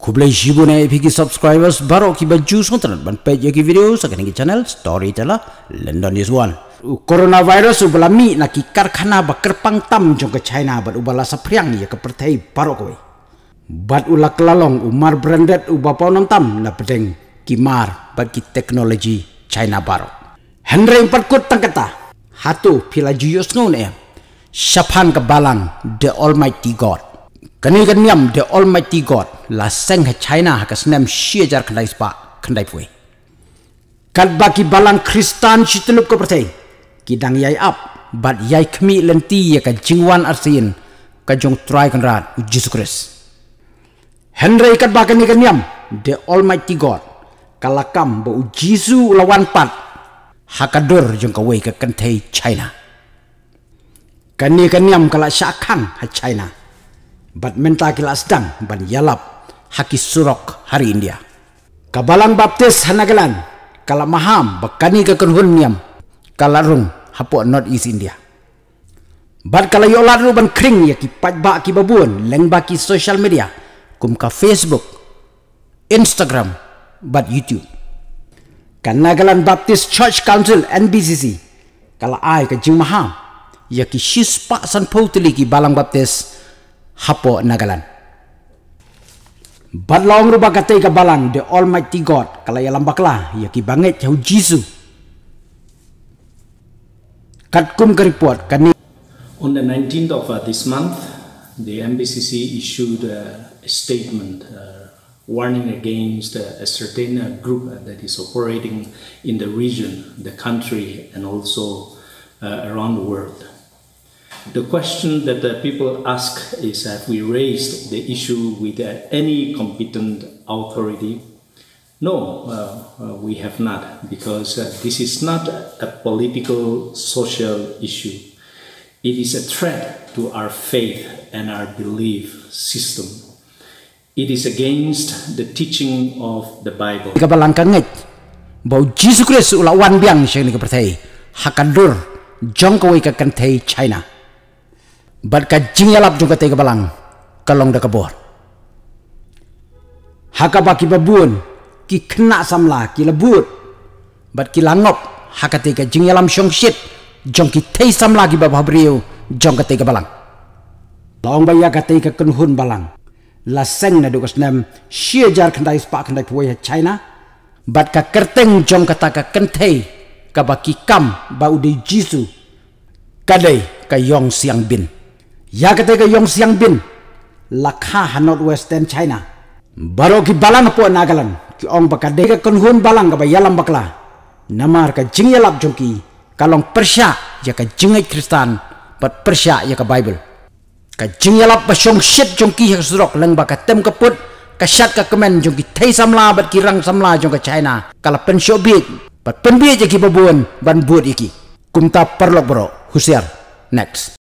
Kublai jibu na ebi subscribers baro ki baju sontran ban page ya ki video sa kini ki channel Storyteller London is One. Coronavirus ubala mi na ki karkana ba kerpang tam jong ke China bat ubala sa priang ya ke pertai baro koi. Bat ula kelalong umar branded uba paunam tam na pedeng ki mar bat ki teknologi China baro. Henry yang perkut tangkata. Hatu pila juyos ngun eh. Siapang kebalang the almighty God kani kan niam the almighty god la seng china ka snem shia jar kandai spa kandai pui kal baki balan kristan chitluk ko prathai ki dang yai up but yai kmi lenti ya ka jingwan arsin ka jong try kan rat u jesus christ henry kat baka ni kan niam the almighty god kalakam bo u jisu lawan pat hakador jong ka wei ka kan thai china kan ni kan niam kala sha khang ha china bat menta kila sedang ban yalap haki surok hari India. Kabalang baptis hanagalan kala maham bekani ka kenhun niam kalarung hapo not is India. Bat kala yolar ban kring ya ki pajba ki babun leng baki social media kum ka Facebook, Instagram, bat YouTube. Kanagalan Baptis Church Council NBCC kala ai ka jumaham ya ki shispa san poutili ki balang baptis hapo nagalan balong ruba kata ka balang the almighty god kala yalam bakla ya ki banget jau jisu katkum ka report kan ni. on the 19th of uh, this month the mbcc issued a statement uh, warning against uh, a certain uh, group that is operating in the region the country and also uh, around the world The question that the people ask is have we raised the issue with uh, any competent authority? No, uh, uh, we have not, because uh, this is not a political social issue. It is a threat to our faith and our belief system. It is against the teaching of the Bible. Kabalang bau Jesus Christ ulawan biang siya ni kepertai. Hakadur, jongkawai kakantay China. bat ka jingalap jung kate balang kalong da ka bor haka ba ki babun ki kena samla ki lebut bat ki langop haka te ka jingalam shong shit jong ki te samla ki babah brio jong kate ka balang long ba ya kate ka kenhun balang la seng na dukas nam shia jar kandai spa kandai puwe ha china bat ka kerteng jong kata ka kente ka ba ki kam ba udai jisu kadai ka yong siang bin. या कते के योंग सियांग बिन लखा हनोर western China बरो की बलन पो नागलन कि ओंग बका देगे कनहुन बलन गबा यलम बकला नमार का जिंग यलब जोंकी कालोंग परशा या का जिंग क्रिस्तान पर परशा या का बाइबल का जिंग यलब बशोंग शिप जोंकी हे सुरोक लंग बका तेम कपुत का शक का कमेन जोंकी थई समला बत की रंग समला जोंक चाइना कला पेन शोबिक पर पेन बिए जकी बबुन बन बुत इकी कुमता परलो बरो हुशियार नेक्स्ट